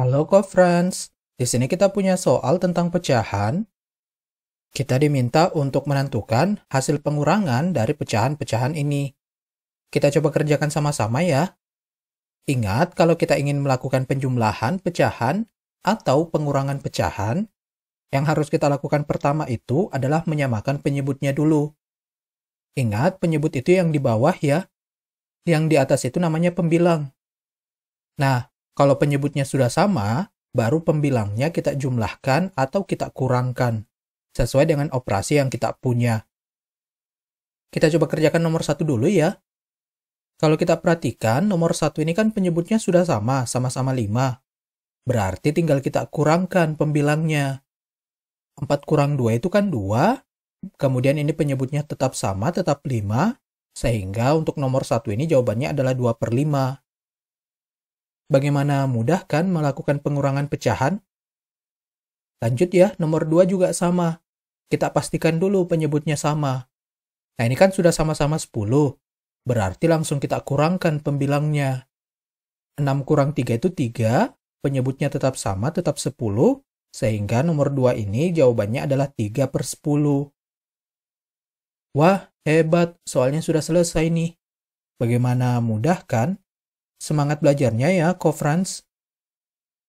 Halo co-friends, di sini kita punya soal tentang pecahan. Kita diminta untuk menentukan hasil pengurangan dari pecahan-pecahan ini. Kita coba kerjakan sama-sama ya. Ingat, kalau kita ingin melakukan penjumlahan pecahan atau pengurangan pecahan, yang harus kita lakukan pertama itu adalah menyamakan penyebutnya dulu. Ingat, penyebut itu yang di bawah ya. Yang di atas itu namanya pembilang. Nah, kalau penyebutnya sudah sama, baru pembilangnya kita jumlahkan atau kita kurangkan sesuai dengan operasi yang kita punya. Kita coba kerjakan nomor satu dulu ya. Kalau kita perhatikan, nomor satu ini kan penyebutnya sudah sama, sama-sama 5. Berarti tinggal kita kurangkan pembilangnya. 4 kurang 2 itu kan 2, kemudian ini penyebutnya tetap sama, tetap 5, sehingga untuk nomor satu ini jawabannya adalah 2 per 5. Bagaimana mudah kan melakukan pengurangan pecahan? Lanjut ya, nomor 2 juga sama. Kita pastikan dulu penyebutnya sama. Nah ini kan sudah sama-sama 10. Berarti langsung kita kurangkan pembilangnya. 6 kurang 3 itu 3. Penyebutnya tetap sama, tetap 10. Sehingga nomor 2 ini jawabannya adalah 3 per 10. Wah, hebat. Soalnya sudah selesai nih. Bagaimana mudah kan? Semangat belajarnya ya, Co Friends.